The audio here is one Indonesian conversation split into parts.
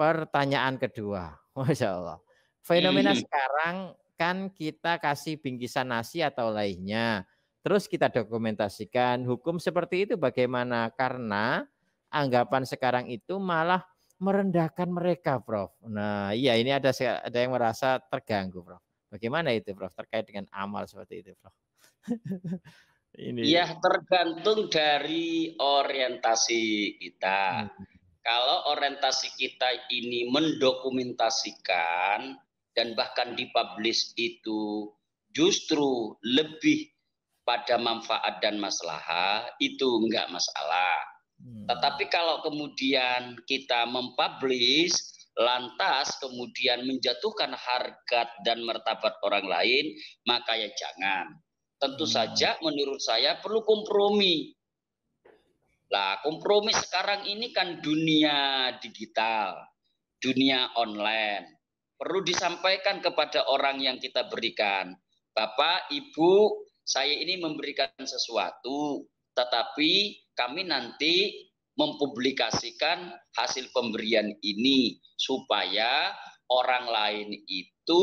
pertanyaan kedua. Masya Allah. Fenomena hmm. sekarang kan kita kasih bingkisan nasi atau lainnya. Terus kita dokumentasikan hukum seperti itu bagaimana? Karena anggapan sekarang itu malah merendahkan mereka, Prof. Nah, iya ini ada ada yang merasa terganggu, Prof. Bagaimana itu, Prof? Terkait dengan amal seperti itu, Prof. ini. Ya tergantung dari orientasi kita. Hmm kalau orientasi kita ini mendokumentasikan dan bahkan dipublish itu justru lebih pada manfaat dan masalah itu enggak masalah. Hmm. Tetapi kalau kemudian kita mempublish lantas kemudian menjatuhkan harkat dan martabat orang lain, maka ya jangan. Tentu hmm. saja menurut saya perlu kompromi lah, kompromi sekarang ini kan dunia digital, dunia online. Perlu disampaikan kepada orang yang kita berikan. Bapak, Ibu, saya ini memberikan sesuatu, tetapi kami nanti mempublikasikan hasil pemberian ini supaya orang lain itu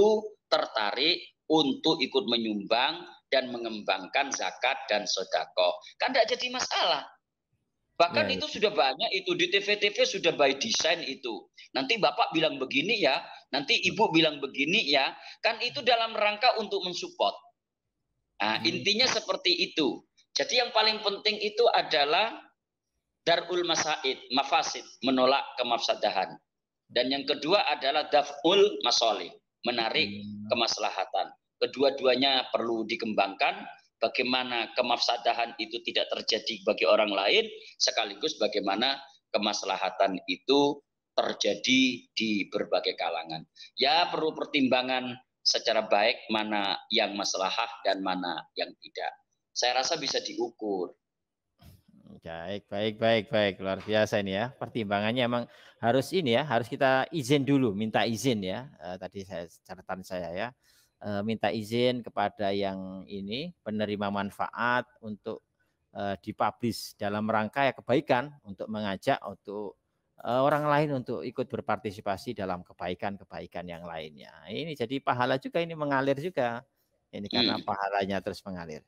tertarik untuk ikut menyumbang dan mengembangkan zakat dan sodako. Kan tidak jadi masalah. Bahkan ya, itu sudah banyak itu di TV-TV sudah by design itu. Nanti bapak bilang begini ya, nanti ibu bilang begini ya, kan itu dalam rangka untuk mensupport. Nah, hmm. intinya seperti itu. Jadi yang paling penting itu adalah darul masaid, mafasid, menolak kemafsadahan. Dan yang kedua adalah daful masoli menarik hmm. kemaslahatan. Kedua-duanya perlu dikembangkan bagaimana kemafsadahan itu tidak terjadi bagi orang lain, sekaligus bagaimana kemaslahatan itu terjadi di berbagai kalangan. Ya perlu pertimbangan secara baik mana yang maslahah dan mana yang tidak. Saya rasa bisa diukur. Baik, baik, baik, baik. Luar biasa ini ya. Pertimbangannya emang harus ini ya, harus kita izin dulu, minta izin ya. Eh, tadi saya catatan saya ya. Eh, minta izin kepada yang ini penerima manfaat untuk uh, dipublish dalam rangka ya kebaikan untuk mengajak untuk eh, orang lain untuk ikut berpartisipasi dalam kebaikan-kebaikan yang lainnya. Ini jadi pahala juga ini mengalir juga. Ini karena hmm. pahalanya terus mengalir.